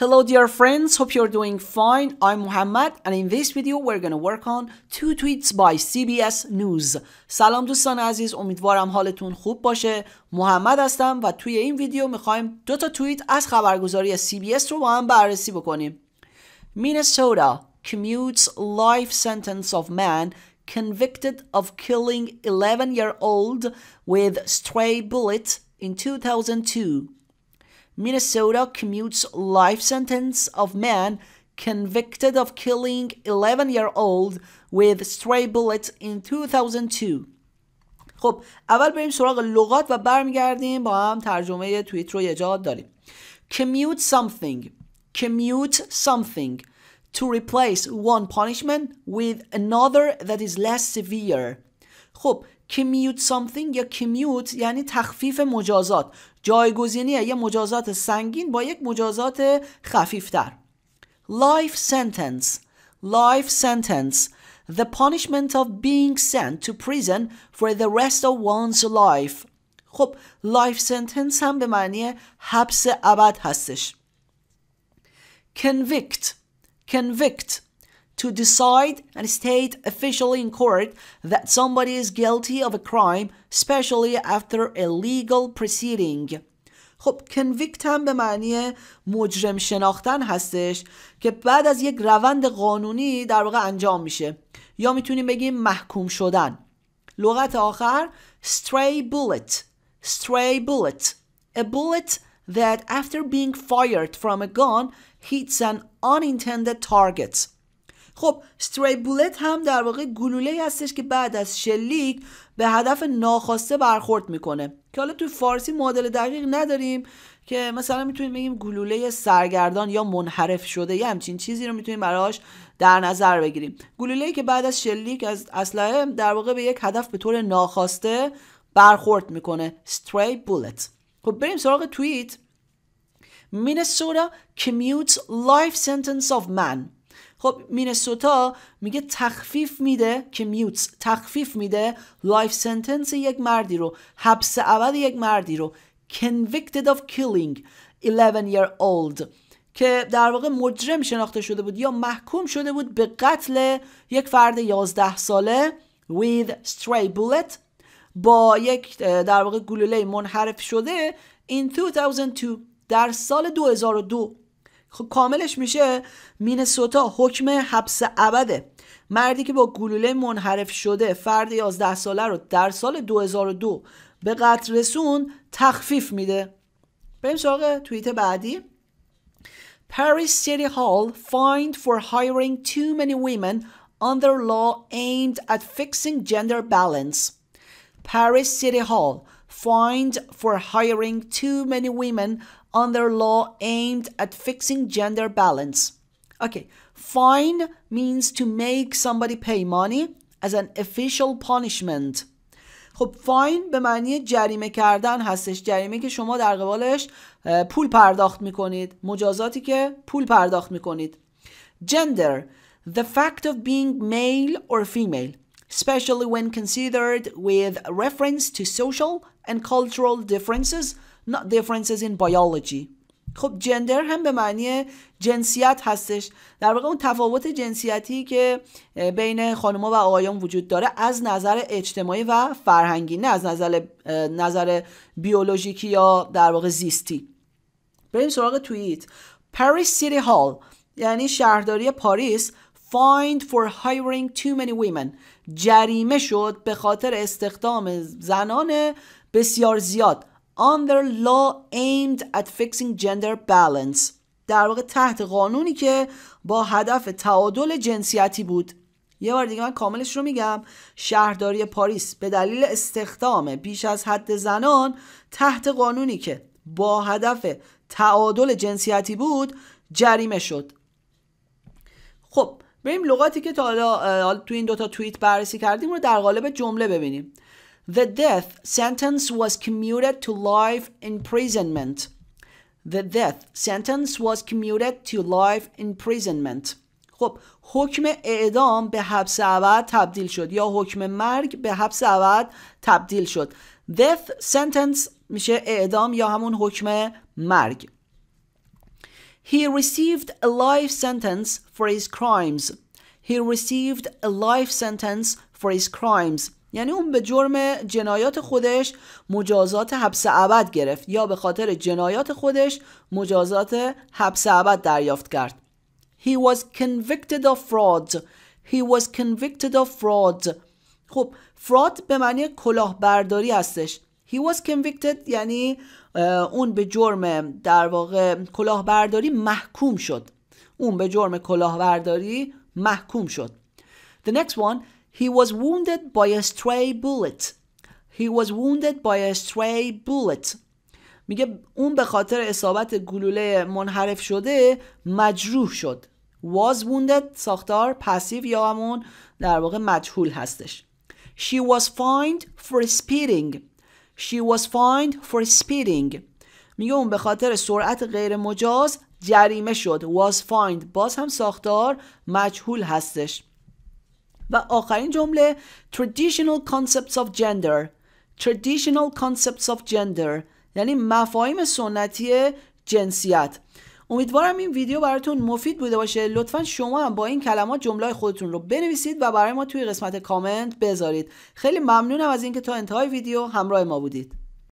Hello dear friends, hope you're doing fine. I'm Muhammad and in this video we're going to work on two tweets by CBS News. سلام دوستان عزیز امیدوارم حالتون خوب باشه. محمد هستم و توی این ویدیو میخوایم دو تا توییت از خبرگزاری CBS رو با هم بررسی بکنیم. Minnesota commutes life sentence of man convicted of killing 11 year old with stray bullet in 2002. Minnesota commutes life sentence of man convicted of killing 11-year-old with stray bullet in 2002. خب اول بریم سراغ لغات و برمیگردیم با هم ترجمه توییت رو یه داریم. Commute something. Commute something. To replace one punishment with another that is less severe. خب کمیوت سامثینگ یا کمیوت یعنی تخفیف مجازات جایگزینی یه مجازات سنگین با یک مجازات خفیفتر life sentence life sentence the punishment of being sent to prison for the rest of one's life خب life sentence هم به معنی حبس ابد هستش convict convict to decide and state officially in court that somebody is guilty of a crime especially after a legal proceeding خب کنویکت هم به معنی مجرم شناختن هستش که بعد از یک روند قانونی در واقع انجام میشه یا میتونیم بگیم محکوم شدن لغت آخر stray bullet stray bullet a bullet that after being fired from a gun hits an unintended target خب ستری بولت هم در واقع گلوله هستش که بعد از شلیک به هدف ناخواسته برخورد میکنه که حالا توی فارسی معادل دقیق نداریم که مثلا میتونیم بگیم گلوله سرگردان یا منحرف شده یا همچین چیزی رو میتونیم براش در نظر بگیریم گلوله که بعد از شلیک از اسلحه در واقع به یک هدف به طور ناخواسته برخورد میکنه استری بولت خب بریم سراغ توییت Minnesota commutes life sentence of man خب مینسوتا میگه تخفیف میده که میوتس تخفیف میده لایف سنتنس یک مردی رو حبس اول یک مردی رو convicted of killing 11 year old که در واقع مجرم شناخته شده بود یا محکوم شده بود به قتل یک فرد 11 ساله with stray bullet با یک در واقع گلوله منحرف شده in 2002 در سال 2002 خب کاملش میشه مینسوتا حکم حبس ابده مردی که با گلوله منحرف شده فرد 11 ساله رو در سال 2002 به قتل رسون تخفیف میده بریم سراغ توییت بعدی Paris City Hall fined for hiring too many women under law aimed at fixing gender balance. Paris City Hall fined for hiring too many women under law aimed at fixing gender balance. Okay, fine means to make somebody pay money as an official punishment. خب فاین به معنی جریمه کردن هستش جریمه که شما در قبالش پول پرداخت میکنید مجازاتی که پول پرداخت میکنید gender the fact of being male or female especially when considered with reference to social and cultural differences not differences in biology خب جندر هم به معنی جنسیت هستش در واقع اون تفاوت جنسیتی که بین خانمها و آقایان وجود داره از نظر اجتماعی و فرهنگی نه از نظر نظر بیولوژیکی یا در واقع زیستی بریم سراغ توییت پاریس سیتی هال یعنی شهرداری پاریس فایند for hiring جریمه شد به خاطر استخدام زنان بسیار زیاد under law aimed at fixing gender balance در واقع تحت قانونی که با هدف تعادل جنسیتی بود یه بار دیگه من کاملش رو میگم شهرداری پاریس به دلیل استخدام بیش از حد زنان تحت قانونی که با هدف تعادل جنسیتی بود جریمه شد خب بریم لغاتی که تا حالا تو این دوتا توییت بررسی کردیم رو در قالب جمله ببینیم The death sentence was commuted to life imprisonment The death sentence was commuted to life imprisonment خب حکم اعدام به حبس ابد تبدیل شد یا حکم مرگ به حبس ابد تبدیل شد death sentence میشه اعدام یا همون حکم مرگ He received a life sentence for his crimes. He received a life sentence for his crimes. یعنی اون به جرم جنایات خودش مجازات حبس ابد گرفت یا به خاطر جنایات خودش مجازات حبس ابد دریافت کرد. He was convicted of fraud. He was convicted of fraud. خب فراد به معنی کلاهبرداری هستش. He was convicted یعنی اون به جرم در واقع کلاهبرداری محکوم شد اون به جرم کلاهبرداری محکوم شد The next one He was wounded by a stray bullet He was wounded by a stray bullet میگه اون به خاطر اصابت گلوله منحرف شده مجروح شد was wounded ساختار پسیو یا همون در واقع مجهول هستش She was fined for speeding She was fined for speeding میگه اون به خاطر سرعت غیر مجاز جریمه شد was fined باز هم ساختار مجهول هستش و آخرین جمله traditional concepts of gender traditional concepts of gender یعنی مفاهیم سنتی جنسیت امیدوارم این ویدیو براتون مفید بوده باشه لطفا شما هم با این کلمات جمله خودتون رو بنویسید و برای ما توی قسمت کامنت بذارید خیلی ممنونم از اینکه تا انتهای ویدیو همراه ما بودید